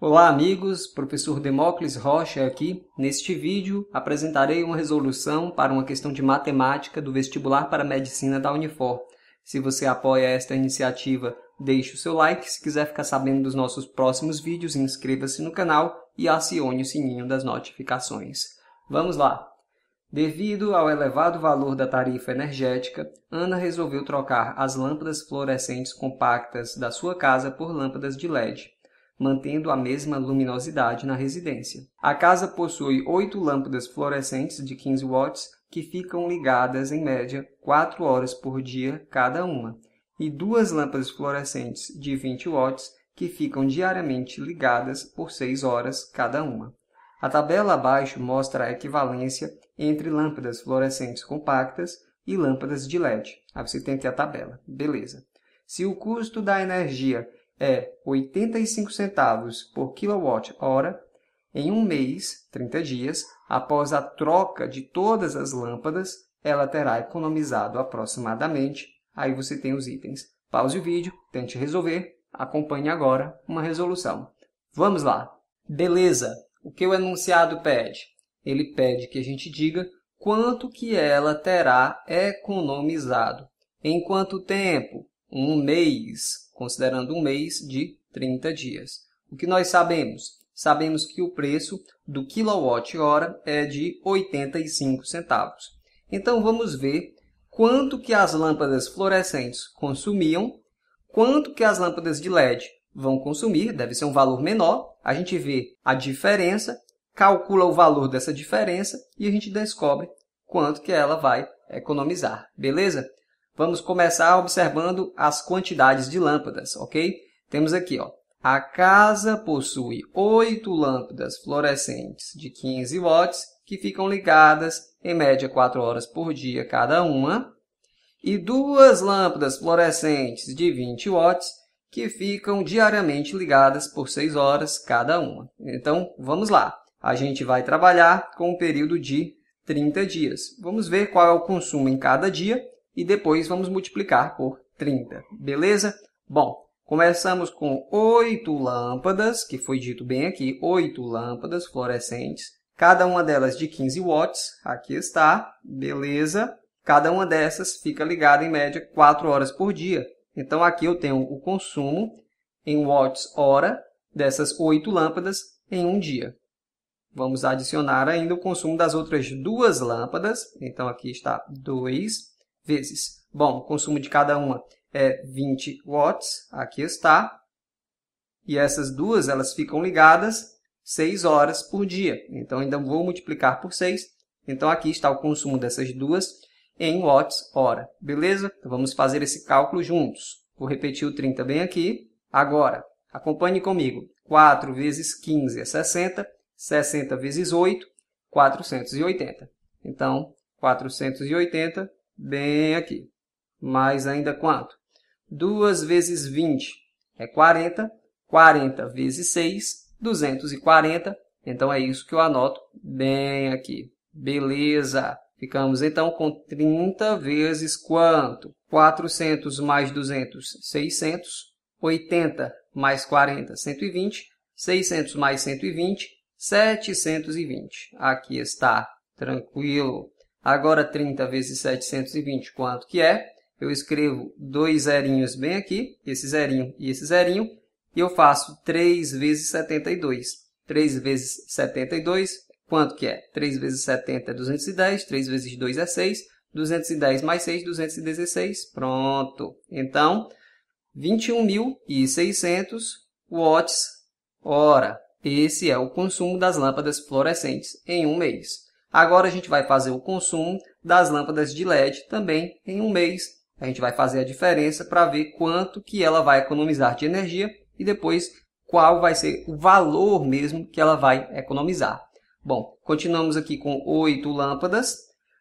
Olá amigos, professor Demócles Rocha aqui. Neste vídeo apresentarei uma resolução para uma questão de matemática do vestibular para medicina da Unifor. Se você apoia esta iniciativa, deixe o seu like. Se quiser ficar sabendo dos nossos próximos vídeos, inscreva-se no canal e acione o sininho das notificações. Vamos lá! Devido ao elevado valor da tarifa energética, Ana resolveu trocar as lâmpadas fluorescentes compactas da sua casa por lâmpadas de LED mantendo a mesma luminosidade na residência. A casa possui oito lâmpadas fluorescentes de 15 watts que ficam ligadas em média 4 horas por dia cada uma, e duas lâmpadas fluorescentes de 20 watts que ficam diariamente ligadas por 6 horas cada uma. A tabela abaixo mostra a equivalência entre lâmpadas fluorescentes compactas e lâmpadas de LED. Aí você tem aqui a tabela. Beleza. Se o custo da energia é 85 centavos por quilowatt-hora em um mês, 30 dias, após a troca de todas as lâmpadas, ela terá economizado aproximadamente. Aí você tem os itens. Pause o vídeo, tente resolver, acompanhe agora uma resolução. Vamos lá! Beleza! O que o enunciado pede? Ele pede que a gente diga quanto que ela terá economizado. Em quanto tempo? Um mês considerando um mês de 30 dias. O que nós sabemos? Sabemos que o preço do quilowatt-hora é de 85 centavos. Então vamos ver quanto que as lâmpadas fluorescentes consumiam, quanto que as lâmpadas de LED vão consumir, deve ser um valor menor. A gente vê a diferença, calcula o valor dessa diferença e a gente descobre quanto que ela vai economizar, beleza? Vamos começar observando as quantidades de lâmpadas, ok? Temos aqui, ó, a casa possui oito lâmpadas fluorescentes de 15 watts que ficam ligadas em média 4 horas por dia cada uma, e duas lâmpadas fluorescentes de 20 watts que ficam diariamente ligadas por 6 horas cada uma. Então, vamos lá. A gente vai trabalhar com um período de 30 dias. Vamos ver qual é o consumo em cada dia e depois vamos multiplicar por 30, beleza? Bom, começamos com oito lâmpadas, que foi dito bem aqui, oito lâmpadas fluorescentes, cada uma delas de 15 watts, aqui está, beleza? Cada uma dessas fica ligada em média 4 horas por dia. Então aqui eu tenho o consumo em watts hora dessas oito lâmpadas em um dia. Vamos adicionar ainda o consumo das outras duas lâmpadas. Então aqui está 2 vezes. Bom, o consumo de cada uma é 20 watts, aqui está. E essas duas, elas ficam ligadas 6 horas por dia. Então, ainda vou multiplicar por 6. Então, aqui está o consumo dessas duas em watts hora. Beleza? Então, vamos fazer esse cálculo juntos. Vou repetir o 30 bem aqui. Agora, acompanhe comigo. 4 vezes 15 é 60. 60 vezes 8, 480. Então, 480 bem aqui, mais ainda quanto? 2 vezes 20 é 40, 40 vezes 6, 240, então é isso que eu anoto bem aqui. Beleza! Ficamos então com 30 vezes quanto? 400 mais 200, 600. 80 mais 40, 120. 600 mais 120, 720. Aqui está, tranquilo. Agora 30 vezes 724, que é, eu escrevo dois zerinhos bem aqui, esse zerinho e esse zerinho, e eu faço 3 vezes 72. 3 vezes 72, quanto que é? 3 vezes 70 é 210, 3 vezes 2 é 6, 210 mais 6, 216, pronto. Então, 21.600 watts hora. Esse é o consumo das lâmpadas fluorescentes em um mês. Agora a gente vai fazer o consumo das lâmpadas de LED também em um mês. A gente vai fazer a diferença para ver quanto que ela vai economizar de energia e depois qual vai ser o valor mesmo que ela vai economizar. Bom, continuamos aqui com oito lâmpadas.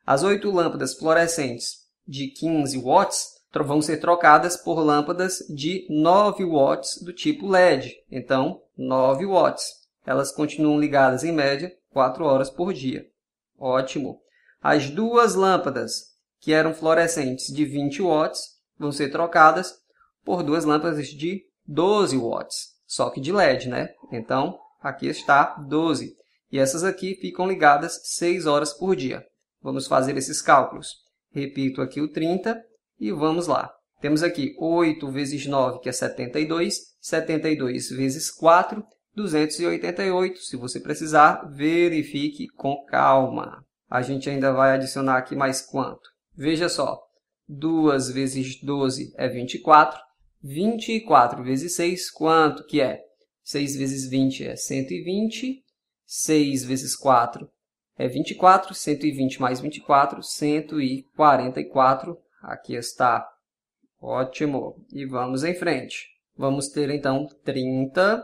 As oito lâmpadas fluorescentes de 15 watts vão ser trocadas por lâmpadas de 9 watts do tipo LED. Então, 9 watts. Elas continuam ligadas em média 4 horas por dia. Ótimo. As duas lâmpadas que eram fluorescentes de 20 watts vão ser trocadas por duas lâmpadas de 12 watts, só que de LED, né? Então, aqui está 12. E essas aqui ficam ligadas 6 horas por dia. Vamos fazer esses cálculos. Repito aqui o 30 e vamos lá. Temos aqui 8 vezes 9, que é 72, 72 vezes 4, 288. Se você precisar, verifique com calma. A gente ainda vai adicionar aqui mais quanto? Veja só, 2 vezes 12 é 24. 24 vezes 6, quanto que é? 6 vezes 20 é 120. 6 vezes 4 é 24. 120 mais 24, 144. Aqui está. Ótimo. E vamos em frente. Vamos ter, então, 30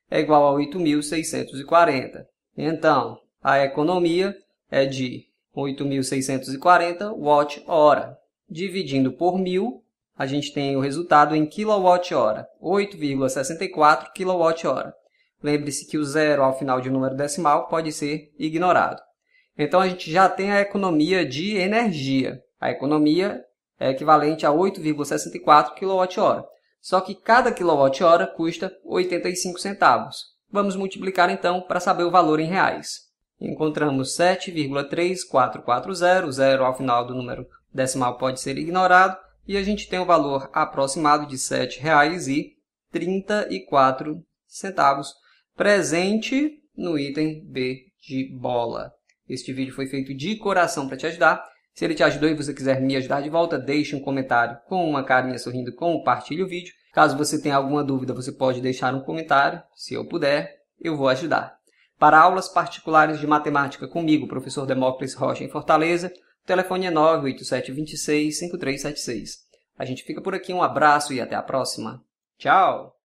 é igual a 8.640. Então, a economia é de 8.640 watt-hora. Dividindo por 1.000, a gente tem o resultado em quilowatt-hora, 8,64 quilowatt-hora. Lembre-se que o zero ao final de um número decimal pode ser ignorado. Então, a gente já tem a economia de energia. A economia é equivalente a 8,64 kWh só que cada quilowatt-hora custa 85 centavos. Vamos multiplicar então para saber o valor em reais. Encontramos 7,3440, zero ao final do número decimal pode ser ignorado, e a gente tem o um valor aproximado de R$ 7,34, presente no item B de bola. Este vídeo foi feito de coração para te ajudar se ele te ajudou e você quiser me ajudar de volta, deixe um comentário com uma carinha sorrindo, compartilhe o vídeo. Caso você tenha alguma dúvida, você pode deixar um comentário. Se eu puder, eu vou ajudar. Para aulas particulares de matemática comigo, professor Demócrates Rocha, em Fortaleza, o telefone é 987265376. A gente fica por aqui, um abraço e até a próxima. Tchau!